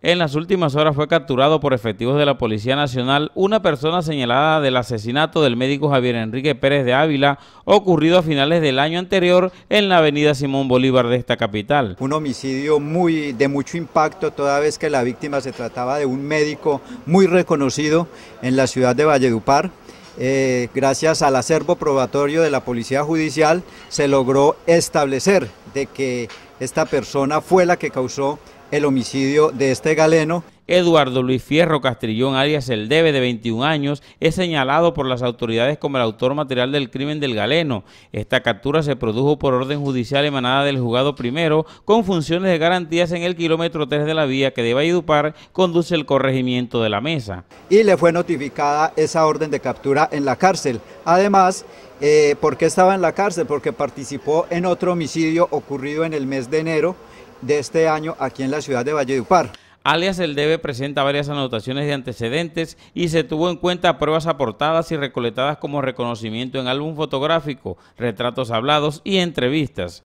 En las últimas horas fue capturado por efectivos de la Policía Nacional una persona señalada del asesinato del médico Javier Enrique Pérez de Ávila, ocurrido a finales del año anterior en la avenida Simón Bolívar de esta capital. Un homicidio muy, de mucho impacto, toda vez que la víctima se trataba de un médico muy reconocido en la ciudad de Valledupar. Eh, gracias al acervo probatorio de la Policía Judicial se logró establecer de que esta persona fue la que causó el homicidio de este galeno. Eduardo Luis Fierro Castrillón, Arias El Debe, de 21 años, es señalado por las autoridades como el autor material del crimen del galeno. Esta captura se produjo por orden judicial emanada del juzgado primero, con funciones de garantías en el kilómetro 3 de la vía que de Valledupar conduce el corregimiento de la mesa. Y le fue notificada esa orden de captura en la cárcel. Además, porque eh, ¿por qué estaba en la cárcel? Porque participó en otro homicidio ocurrido en el mes de enero, de este año aquí en la ciudad de Valledupar. Alias El Debe presenta varias anotaciones de antecedentes y se tuvo en cuenta pruebas aportadas y recolectadas como reconocimiento en álbum fotográfico, retratos hablados y entrevistas.